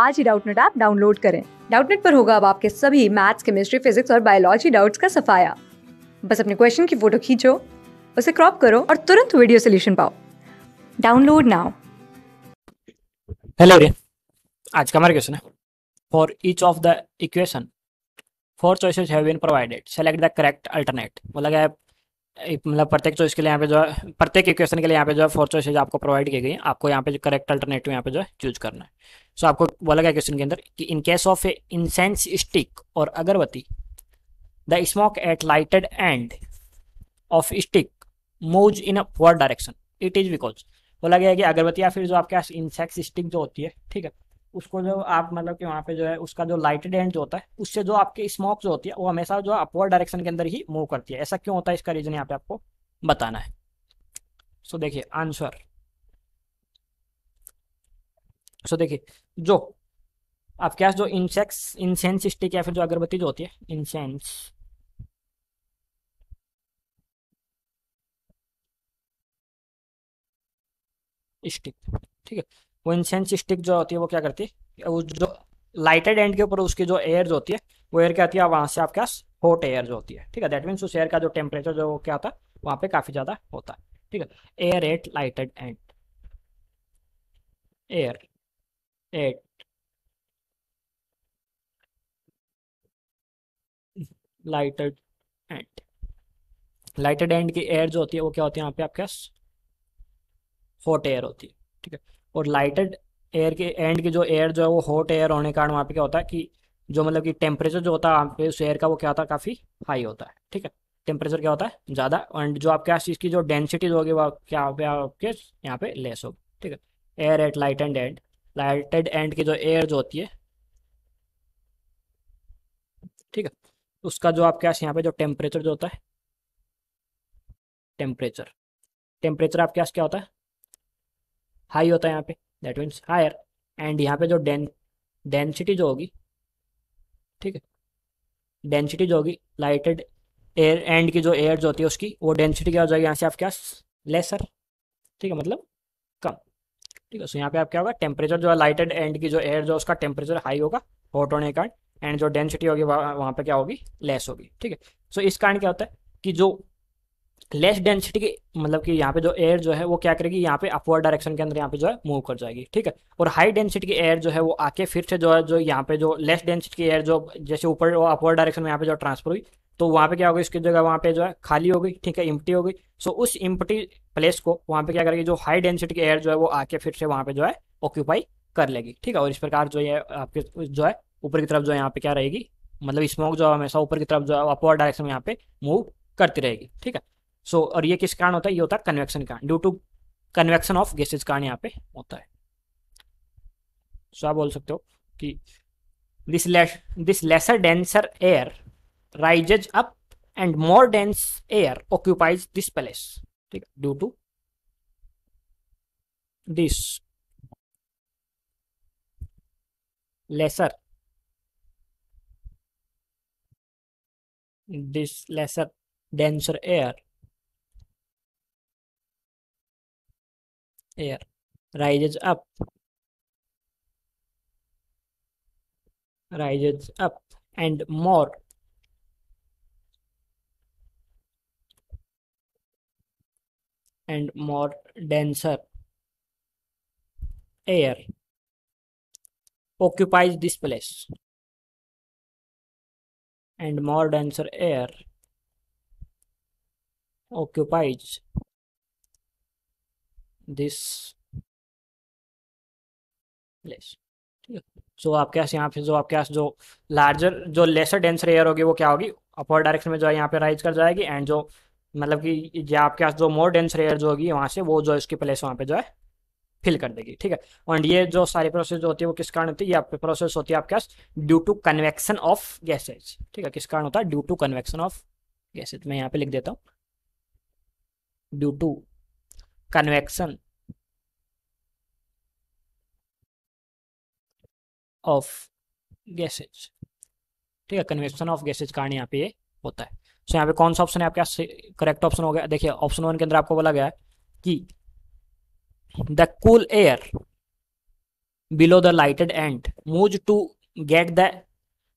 आज ही Doubtnut app download करें डाउटनेट पर होगा अब आपके सभी मैथ्स केमिस्ट्री फिजिक्स और बायोलॉजी डाउट्स का सफाया बस अपने क्वेश्चन की फोटो खींचो उसे क्रॉप करो और तुरंत वीडियो सोल्यूशन पाओ डाउनलोड नाउ हेलो रे आज का हमारा क्वेश्चन है for each of the equation four choices have been provided select the correct alternate बोला गया मतलब प्रत्येक चॉइस के लिए यहाँ पे जो है प्रत्येक इक्वेशन के लिए यहाँ पे जो है फोर चॉइसेज आपको प्रोवाइड की गई है आपको यहाँ पे जो करेक्ट अल्टरनेटिव यहाँ पे जो है चूज करना है सो so, आपको बोला गया क्वेश्चन के अंदर कि in case of a incense stick और अगरबत्ती the smoke at lighted end of stick move in a for direction it is because बोला गया कि अगरबत्ती या फिर जो आपके पास इंसेक्स स्टिक जो होती है ठीक है उसको जो आप मतलब कि वहाँ पे जो है उसका जो लाइट डेंट जो होता है उससे जो आपके जो होती है वो हमेशा जो अपवर डायरेक्शन के अंदर ही मूव करती है ऐसा क्यों होता है इसका रीजन यहाँ पे आपको बताना है सो देखिए आंसर सो देखिए जो आपके पास जो इंसेक्स इंसेंस स्टिक या फिर जो अगरबत्ती जो होती है इंसेंस स्टिक ठीक है वो इंसेंस स्टिक जो होती है वो क्या करती है उस जो लाइटेड एंड के ऊपर उसकी जो एयर जो होती है वो एयर क्या आती है वहाँ से आपके पास हॉट एयर जो होती है ठीक है दैट मीन्स उस एयर का जो टेम्परेचर जो क्या होता है वहाँ पे काफ़ी ज़्यादा होता है ठीक है air at lighted end air at lighted end lighted end की एयर जो होती है वो क्या होती है यहाँ पे आपके पास हॉट एयर होती है ठीक है और लाइटेड एयर के एंड के जो एयर जो है वो हॉट एयर होने के कारण वहाँ पे क्या होता है कि जो मतलब कि टेम्परेचर जो होता है वहाँ पे उस एयर का वो क्या होता है काफ़ी हाई होता है ठीक है टेम्परेचर क्या होता है ज़्यादा एंड जो आपके चीज़ की जो डेंसिटीज होगी वो क्या गया आपके यहाँ पे लेस होगी ठीक है air at light end end lighted end की जो एयर जो होती है ठीक है उसका जो आपके पास यहाँ पे जो टेम्परेचर जो होता है टेम्परेचर टेम्परेचर आपके पास क्या होता है हाई होता है यहाँ पे दैट मीन्स हायर एंड यहाँ पे जो डें डेंसिटी जो होगी ठीक है डेंसिटी जो होगी लाइटेड एयर एंड की जो एयर जो होती है उसकी वो डेंसिटी क्या हो जाएगी यहाँ से आप क्या लेसर ठीक है मतलब कम ठीक है सो यहाँ पे आप क्या होगा टेम्परेचर जो है लाइटेड एंड की जो एयर जो उसका टेम्परेचर हाई होगा हॉट होने के कारण एंड जो डेंसिटी होगी वहाँ वहाँ पे क्या होगी लेस होगी ठीक है सो इस कारण क्या होता है कि जो लेस डेंसिटी की मतलब कि यहाँ पे जो एयर जो है वो क्या करेगी यहाँ पे अपवर्ड डायरेक्शन के अंदर यहाँ पे जो है मूव कर जाएगी ठीक है और हाई डेंसिटी की एयर जो है वो आके फिर से जो है जो यहाँ पे जो लेस डेंसिटी की एयर जो जैसे ऊपर और अपवर्ड डायरेक्शन में यहाँ पे जो ट्रांसफर हुई तो वहाँ पे क्या होगा इसकी जगह वहाँ पे जो है खाली हो गई ठीक है इम्पटी हो गई सो उस इम्प्टी प्लेस को वहाँ पे क्या करेगी जो हाई डेंसिटी की एयर जो है वो आके फिर से वहाँ पे जो है ऑक्यूपाई कर लेगी ठीक है और इस प्रकार जो है आपके जो है ऊपर की तरफ जो है यहाँ पे क्या रहेगी मतलब स्मोक जो है हमेशा ऊपर की तरफ जो है अपवर्ड डायरेक्शन में यहाँ पे मूव करती रहेगी ठीक है सो और ये किस कारण होता है ये होता है कन्वेक्शन कारण due to convection of gases कारण यहाँ पे होता है सो आप बोल सकते हो कि this this lesser denser air rises up and more dense air occupies this place ठीक है due to this lesser this lesser denser air air rises up rises up and more and more denser air occupies this place and more denser air occupies this place ठीक है जो आपके पास यहाँ पे जो आपके पास जो लार्जर जो लेसर डेंस रेयर होगी वो क्या होगी अपर डायरेक्शन में जो है यहाँ पे राइज कर जाएगी एंड जो मतलब कि जो आपके पास जो मोर डेंस रेयर जो होगी वहाँ से वो जो इसकी प्लेस वहाँ पे जो है फिल कर देगी ठीक है और ये जो सारी प्रोसेस जो होती है वो किस कारण होती है ये प्रोसेस होती है आपके पास due to convection of gases ठीक है किस कारण होता है due to convection of gases मैं यहाँ पे लिख देता हूँ due to convection of gases ठीक है कन्वेक्शन ऑफ गैसेज कारण यहाँ पे होता है सो so, यहाँ पे कौन सा ऑप्शन है आपके करेक्ट ऑप्शन हो गया देखिए ऑप्शन वन के अंदर आपको बोला गया है कि the cool air below the lighted end move to get the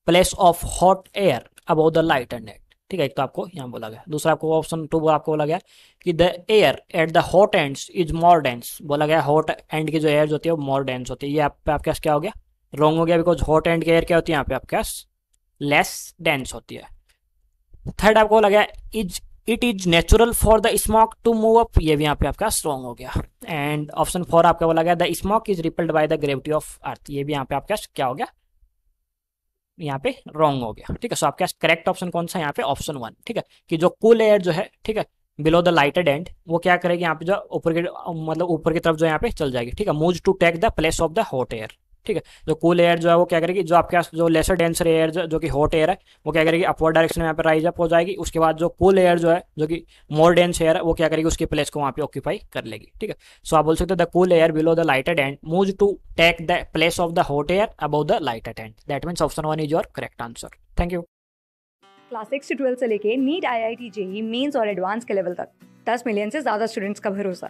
place of hot air about the lighted end ठीक है एक तो आपको यहाँ बोला गया दूसरा आपको ऑप्शन टू आपको बोला गया कि the air at the hot ends is more dense बोला गया हॉट एंड की जो एयर होती है वो मोर डेंस होती है ये आप पे आपके क्या हो गया रॉन्ग हो गया बिकॉज हॉट एंड की एयर क्या होती है यहाँ पे आपके पास लेस डेंस होती है थर्ड आपको बोला गया is it is natural for the smoke to move up ये भी यहाँ पे आपका स्ट्रॉन्ग हो गया एंड ऑप्शन फोर आपका बोला गया the smoke is repelled by the gravity of earth ये भी यहाँ पे आपका क्या हो गया यहाँ पे रॉन्ग हो गया ठीक है सो आपके पास करेक्ट ऑप्शन कौन सा है यहाँ पे ऑप्शन वन ठीक है कि जो कूल एयर जो है ठीक है बिलो द लाइटेड एंड वो क्या करेगी यहाँ पे जो ऊपर के मतलब ऊपर की तरफ जो यहाँ पे चल जाएगी ठीक है move to take the place of the hot air ठीक है जो कूल एयर जो है वो क्या करेगी जो आपके पास जो लेसर डेंसर एयर जो, जो कि हॉट एयर है वो क्या करेगी अपवर्ड डायरेक्शन में यहाँ पर राइज अप हो जाएगी उसके बाद जो कूल एयर जो है जो कि मोर डेंस एयर है वो क्या करेगी उसकी प्लेस को वहाँ पे ऑक्यूपाई कर लेगी ठीक है सो आप बोल सकते हो the cool air below the lighted end move to take the place of the hot air about the lighted end that means option one is your correct answer thank you class six से twelve से लेके NEET I I T JEE mains और advance के level तक दस million से ज़्यादा students का भरोसा